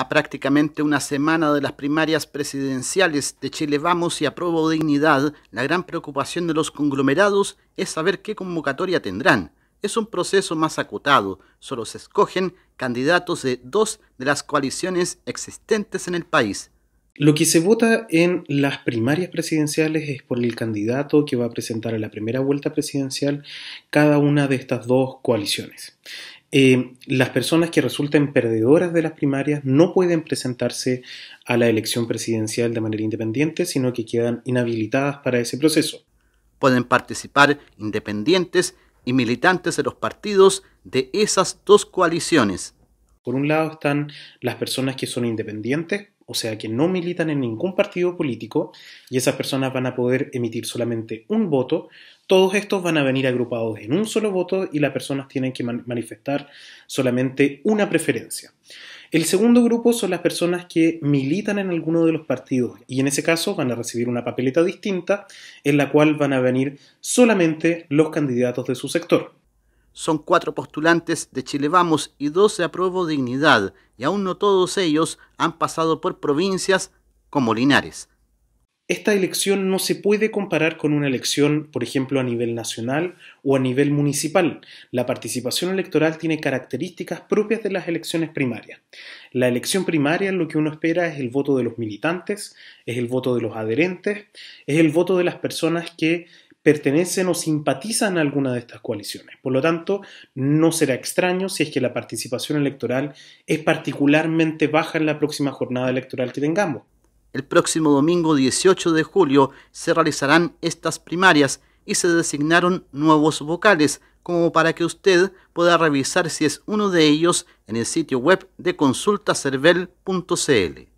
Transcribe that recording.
A prácticamente una semana de las primarias presidenciales de Chile Vamos y Aprobo Dignidad, la gran preocupación de los conglomerados es saber qué convocatoria tendrán. Es un proceso más acotado, solo se escogen candidatos de dos de las coaliciones existentes en el país. Lo que se vota en las primarias presidenciales es por el candidato que va a presentar a la primera vuelta presidencial cada una de estas dos coaliciones. Eh, las personas que resulten perdedoras de las primarias no pueden presentarse a la elección presidencial de manera independiente, sino que quedan inhabilitadas para ese proceso. Pueden participar independientes y militantes de los partidos de esas dos coaliciones. Por un lado están las personas que son independientes, o sea que no militan en ningún partido político y esas personas van a poder emitir solamente un voto, todos estos van a venir agrupados en un solo voto y las personas tienen que manifestar solamente una preferencia. El segundo grupo son las personas que militan en alguno de los partidos y en ese caso van a recibir una papeleta distinta en la cual van a venir solamente los candidatos de su sector. Son cuatro postulantes de Chile Vamos y dos de Apruebo Dignidad, y aún no todos ellos han pasado por provincias como Linares. Esta elección no se puede comparar con una elección, por ejemplo, a nivel nacional o a nivel municipal. La participación electoral tiene características propias de las elecciones primarias. La elección primaria lo que uno espera es el voto de los militantes, es el voto de los adherentes, es el voto de las personas que pertenecen o simpatizan a alguna de estas coaliciones. Por lo tanto, no será extraño si es que la participación electoral es particularmente baja en la próxima jornada electoral que tengamos. El próximo domingo 18 de julio se realizarán estas primarias y se designaron nuevos vocales, como para que usted pueda revisar si es uno de ellos en el sitio web de consultacervel.cl.